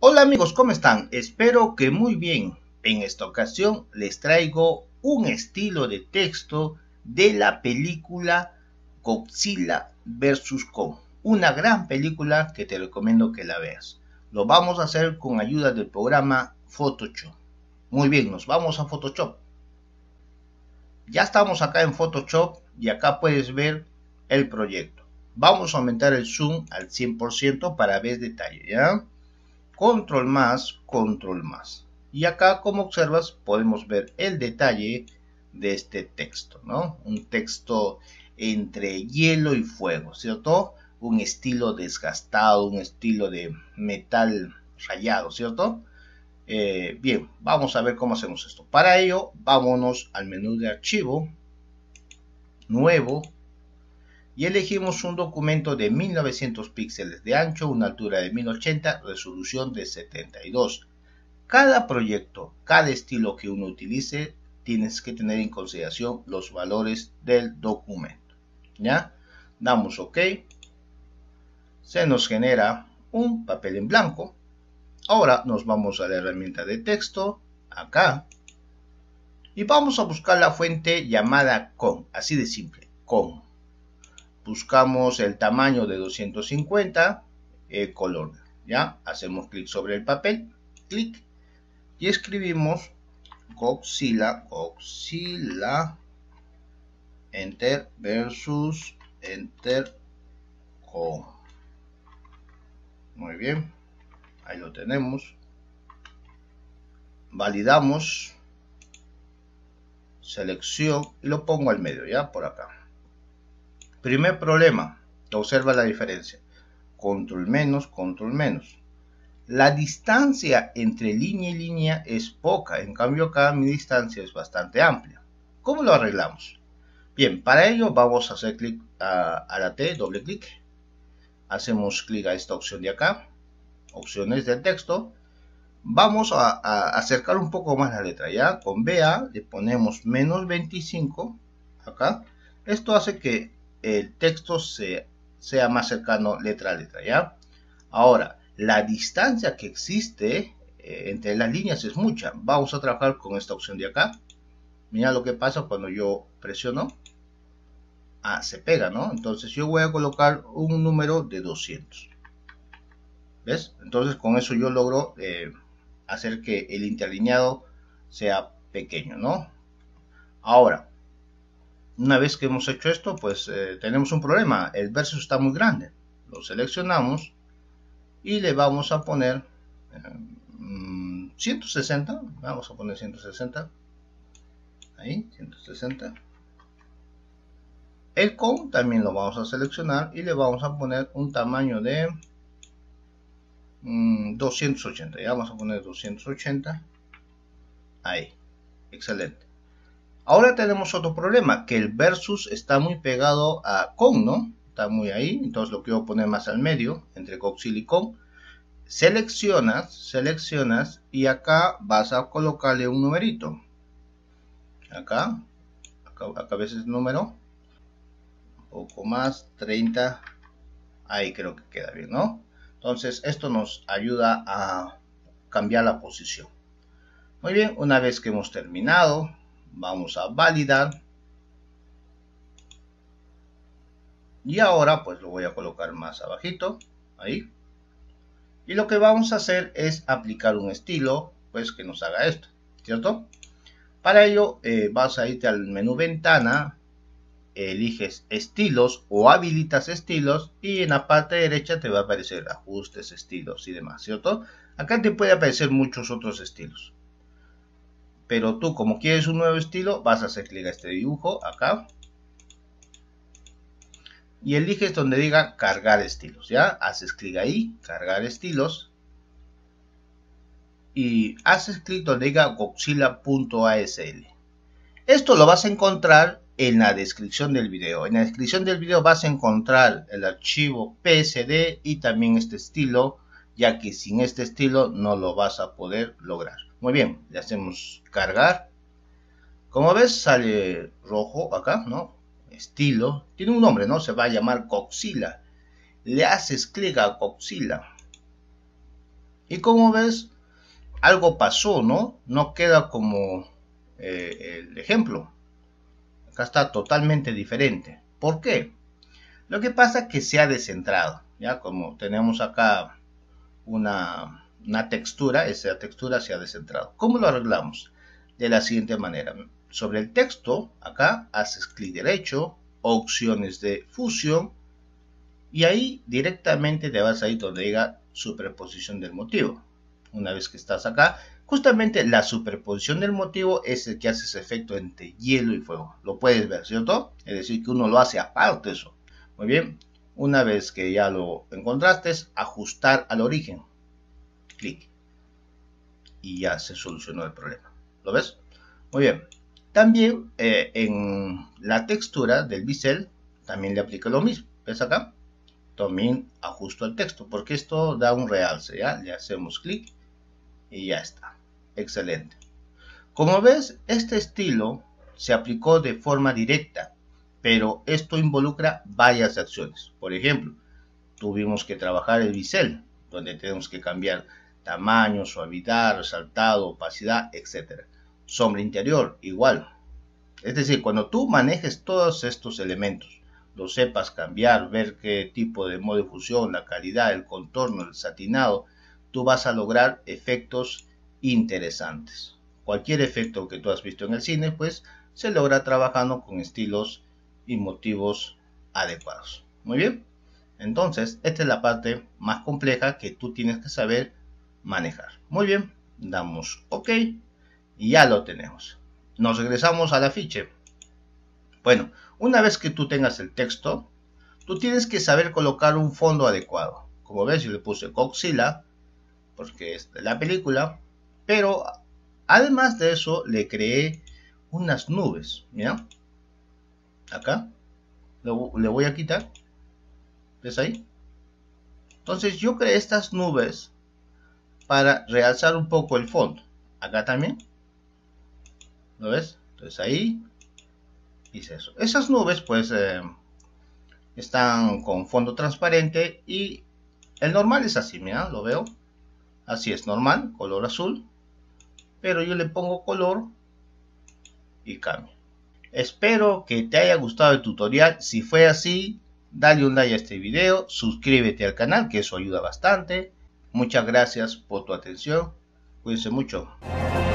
Hola amigos, ¿cómo están? Espero que muy bien. En esta ocasión les traigo un estilo de texto de la película Godzilla vs. Kong. Una gran película que te recomiendo que la veas. Lo vamos a hacer con ayuda del programa Photoshop. Muy bien, nos vamos a Photoshop. Ya estamos acá en Photoshop y acá puedes ver el proyecto. Vamos a aumentar el zoom al 100% para ver detalle, ¿ya? Control más, control más. Y acá, como observas, podemos ver el detalle de este texto, ¿no? Un texto entre hielo y fuego, ¿cierto? Un estilo desgastado, un estilo de metal rayado, ¿cierto? Eh, bien, vamos a ver cómo hacemos esto. Para ello, vámonos al menú de archivo, nuevo, y elegimos un documento de 1900 píxeles de ancho, una altura de 1080, resolución de 72. Cada proyecto, cada estilo que uno utilice, tienes que tener en consideración los valores del documento. ¿Ya? Damos OK. Se nos genera un papel en blanco. Ahora nos vamos a la herramienta de texto, acá, y vamos a buscar la fuente llamada con, así de simple, con buscamos el tamaño de 250 eh, color ya hacemos clic sobre el papel clic y escribimos coxila coxila enter versus enter con muy bien ahí lo tenemos validamos selección y lo pongo al medio ya por acá Primer problema, observa la diferencia. Control menos, control menos. La distancia entre línea y línea es poca, en cambio acá mi distancia es bastante amplia. ¿Cómo lo arreglamos? Bien, para ello vamos a hacer clic a, la T, doble clic. Hacemos clic a esta opción de acá, opciones de texto. Vamos a, a acercar un poco más la letra, ¿ya? Con BA le ponemos menos 25, acá. Esto hace que el texto sea, sea más cercano letra a letra, ¿ya? Ahora, la distancia que existe eh, entre las líneas es mucha. Vamos a trabajar con esta opción de acá. Mira lo que pasa cuando yo presiono. Ah, se pega, ¿no? Entonces yo voy a colocar un número de 200. ¿Ves? Entonces con eso yo logro eh, hacer que el interlineado sea pequeño, ¿no? Ahora, una vez que hemos hecho esto, pues eh, tenemos un problema. El verso está muy grande. Lo seleccionamos y le vamos a poner 160. Eh, mm, vamos a poner 160. Ahí, 160. El con también lo vamos a seleccionar y le vamos a poner un tamaño de 280. Mm, ya vamos a poner 280. Ahí. Excelente. Ahora tenemos otro problema, que el versus está muy pegado a con, ¿no? Está muy ahí, entonces lo quiero poner más al medio, entre coxil y con. Seleccionas, seleccionas y acá vas a colocarle un numerito. Acá, acá, acá ves el número. Un poco más, 30. Ahí creo que queda bien, ¿no? Entonces esto nos ayuda a cambiar la posición. Muy bien, una vez que hemos terminado, Vamos a validar. Y ahora pues lo voy a colocar más abajito, ahí. Y lo que vamos a hacer es aplicar un estilo, pues que nos haga esto, ¿cierto? Para ello eh, vas a irte al menú ventana, eliges estilos o habilitas estilos y en la parte derecha te va a aparecer ajustes, estilos y demás, ¿cierto? Acá te puede aparecer muchos otros estilos. Pero tú, como quieres un nuevo estilo, vas a hacer clic a este dibujo, acá. Y eliges donde diga cargar estilos, ¿ya? Haces clic ahí, cargar estilos. Y haces clic donde diga godzilla.asl. Esto lo vas a encontrar en la descripción del video. En la descripción del video vas a encontrar el archivo PSD y también este estilo, ya que sin este estilo no lo vas a poder lograr. Muy bien, le hacemos cargar. Como ves, sale rojo acá, ¿no? Estilo. Tiene un nombre, ¿no? Se va a llamar Coxila. Le haces clic a Coxila. Y como ves, algo pasó, ¿no? No queda como eh, el ejemplo. Acá está totalmente diferente. ¿Por qué? Lo que pasa es que se ha descentrado. Ya como tenemos acá una una textura, esa textura se ha descentrado. ¿Cómo lo arreglamos? De la siguiente manera. Sobre el texto, acá haces clic derecho, opciones de fusión, y ahí directamente te vas ahí donde diga superposición del motivo. Una vez que estás acá, justamente la superposición del motivo es el que hace ese efecto entre hielo y fuego. Lo puedes ver, ¿cierto? Es decir, que uno lo hace aparte eso. Muy bien, una vez que ya lo encontraste, ajustar al origen. Y ya se solucionó el problema. ¿Lo ves? Muy bien. También eh, en la textura del bisel, también le aplico lo mismo. ¿Ves acá? También ajusto el texto, porque esto da un realce, ¿ya? Le hacemos clic y ya está. Excelente. Como ves, este estilo se aplicó de forma directa, pero esto involucra varias acciones. Por ejemplo, tuvimos que trabajar el bisel, donde tenemos que cambiar tamaño, suavidad, resaltado, opacidad, etc. Sombra interior, igual. Es decir, cuando tú manejes todos estos elementos, lo sepas cambiar, ver qué tipo de modo de fusión, la calidad, el contorno, el satinado, tú vas a lograr efectos interesantes. Cualquier efecto que tú has visto en el cine, pues se logra trabajando con estilos y motivos adecuados. Muy bien. Entonces, esta es la parte más compleja que tú tienes que saber manejar. Muy bien, damos OK y ya lo tenemos. Nos regresamos al afiche. Bueno, una vez que tú tengas el texto, tú tienes que saber colocar un fondo adecuado. Como ves, yo le puse Coxila, porque es de la película, pero además de eso le creé unas nubes, ¿ya? Acá, le voy a quitar, ¿ves ahí? Entonces yo creé estas nubes para realzar un poco el fondo. Acá también. ¿Lo ves? Entonces ahí hice eso. Esas nubes pues eh, están con fondo transparente y el normal es así, mira, lo veo. Así es normal, color azul. Pero yo le pongo color y cambio. Espero que te haya gustado el tutorial. Si fue así, dale un like a este video, suscríbete al canal que eso ayuda bastante. Muchas gracias por tu atención. Cuídense mucho.